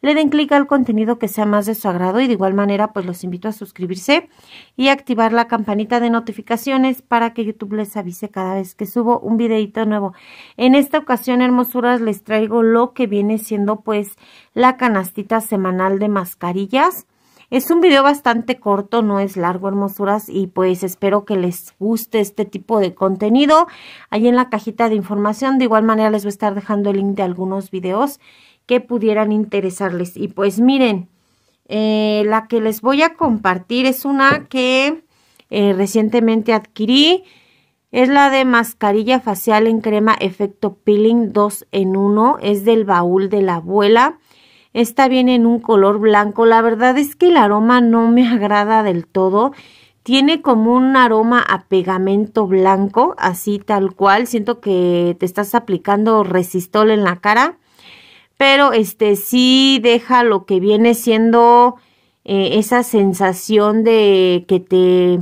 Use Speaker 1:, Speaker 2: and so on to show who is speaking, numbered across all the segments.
Speaker 1: le den clic al contenido que sea más de su agrado y de igual manera pues los invito a suscribirse y activar la campanita de notificaciones para que YouTube les avise cada vez que subo un videito nuevo. En esta ocasión, hermosuras, les traigo lo que viene siendo pues la canastita semanal de mascarillas. Es un video bastante corto, no es largo, hermosuras, y pues espero que les guste este tipo de contenido. Ahí en la cajita de información, de igual manera les voy a estar dejando el link de algunos videos que pudieran interesarles. Y pues miren, eh, la que les voy a compartir es una que eh, recientemente adquirí. Es la de mascarilla facial en crema efecto peeling 2 en 1. Es del baúl de la abuela. Esta viene en un color blanco. La verdad es que el aroma no me agrada del todo. Tiene como un aroma a pegamento blanco, así tal cual. Siento que te estás aplicando resistol en la cara pero este sí deja lo que viene siendo eh, esa sensación de que te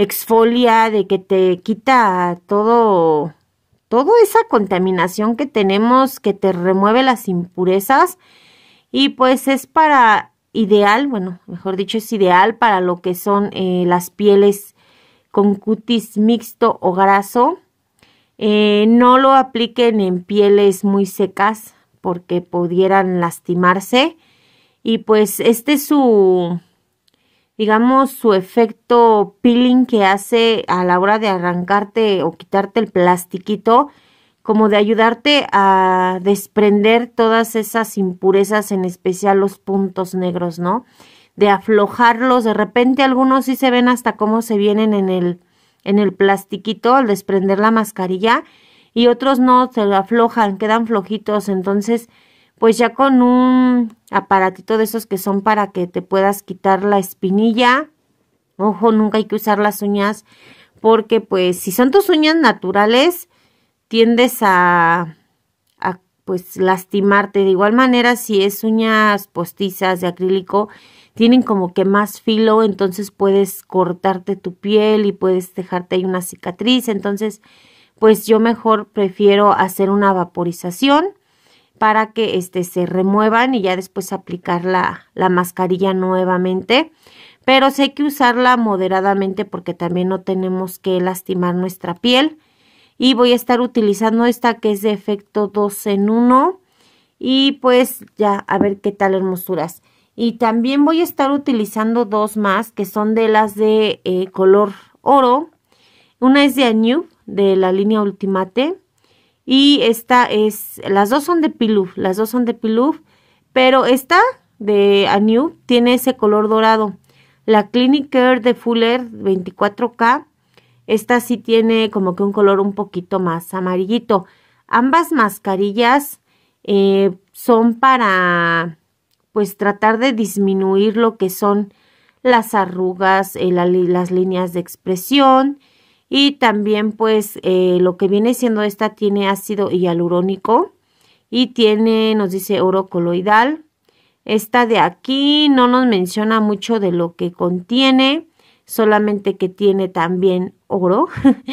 Speaker 1: exfolia, de que te quita todo, toda esa contaminación que tenemos, que te remueve las impurezas y pues es para ideal, bueno, mejor dicho es ideal para lo que son eh, las pieles con cutis mixto o graso. Eh, no lo apliquen en pieles muy secas, porque pudieran lastimarse. Y pues este es su, digamos, su efecto peeling que hace a la hora de arrancarte o quitarte el plastiquito, como de ayudarte a desprender todas esas impurezas, en especial los puntos negros, ¿no? De aflojarlos, de repente algunos sí se ven hasta cómo se vienen en el, en el plastiquito al desprender la mascarilla y otros no se lo aflojan, quedan flojitos, entonces pues ya con un aparatito de esos que son para que te puedas quitar la espinilla, ojo, nunca hay que usar las uñas porque pues si son tus uñas naturales tiendes a, a pues lastimarte. De igual manera si es uñas postizas de acrílico tienen como que más filo, entonces puedes cortarte tu piel y puedes dejarte ahí una cicatriz, entonces pues yo mejor prefiero hacer una vaporización para que este, se remuevan y ya después aplicar la, mascarilla nuevamente. Pero sé que usarla moderadamente porque también no tenemos que lastimar nuestra piel. Y voy a estar utilizando esta que es de efecto 2 en 1. Y pues ya, a ver qué tal hermosuras. Y también voy a estar utilizando dos más que son de las de eh, color oro. Una es de Anyu de la línea Ultimate. Y esta es, las dos son de Piluf, las dos son de Piluf, pero esta de Anew tiene ese color dorado. La Clinique de Fuller 24K, esta sí tiene como que un color un poquito más amarillito. Ambas mascarillas eh, son para pues tratar de disminuir lo que son las arrugas, eh, las líneas de expresión, y también pues eh, lo que viene siendo esta tiene ácido hialurónico y tiene, nos dice, oro coloidal. Esta de aquí no nos menciona mucho de lo que contiene, solamente que tiene también oro.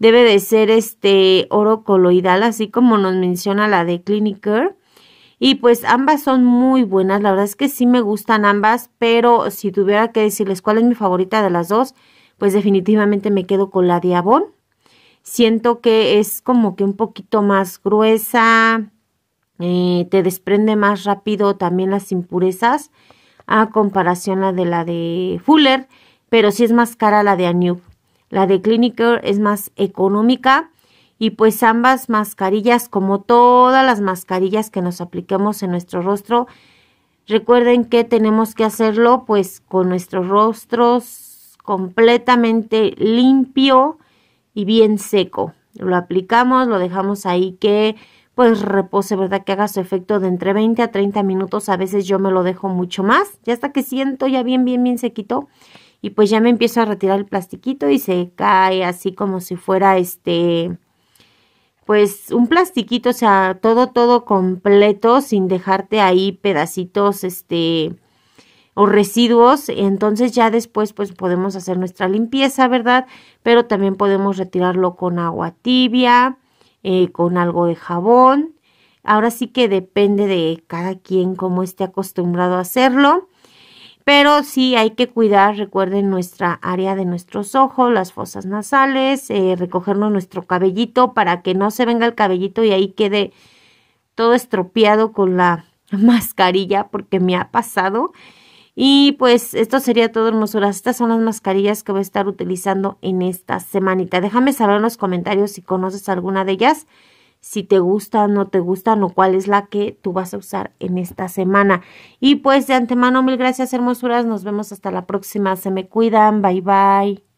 Speaker 1: Debe de ser este oro coloidal, así como nos menciona la de Clinique. Y pues ambas son muy buenas, la verdad es que sí me gustan ambas, pero si tuviera que decirles cuál es mi favorita de las dos, pues definitivamente me quedo con la de Avon. Siento que es como que un poquito más gruesa, eh, te desprende más rápido también las impurezas a comparación a de la de Fuller, pero sí es más cara la de Anub. La de Clinique es más económica y pues ambas mascarillas, como todas las mascarillas que nos apliquemos en nuestro rostro, recuerden que tenemos que hacerlo pues con nuestros rostros completamente limpio y bien seco. Lo aplicamos, lo dejamos ahí que pues repose, ¿verdad? Que haga su efecto de entre 20 a 30 minutos. A veces yo me lo dejo mucho más, ya hasta que siento ya bien, bien, bien sequito. Y pues ya me empiezo a retirar el plastiquito y se cae así como si fuera este, pues un plastiquito, o sea, todo, todo completo, sin dejarte ahí pedacitos, este, residuos, entonces ya después pues podemos hacer nuestra limpieza, ¿verdad? Pero también podemos retirarlo con agua tibia, eh, con algo de jabón. Ahora sí que depende de cada quien como esté acostumbrado a hacerlo. Pero sí hay que cuidar, recuerden, nuestra área de nuestros ojos, las fosas nasales, eh, recogernos nuestro cabellito para que no se venga el cabellito y ahí quede todo estropeado con la mascarilla, porque me ha pasado y pues esto sería todo, hermosuras. Estas son las mascarillas que voy a estar utilizando en esta semanita. Déjame saber en los comentarios si conoces alguna de ellas, si te gustan, no te gustan o cuál es la que tú vas a usar en esta semana. Y pues de antemano, mil gracias, hermosuras. Nos vemos hasta la próxima. Se me cuidan. Bye bye.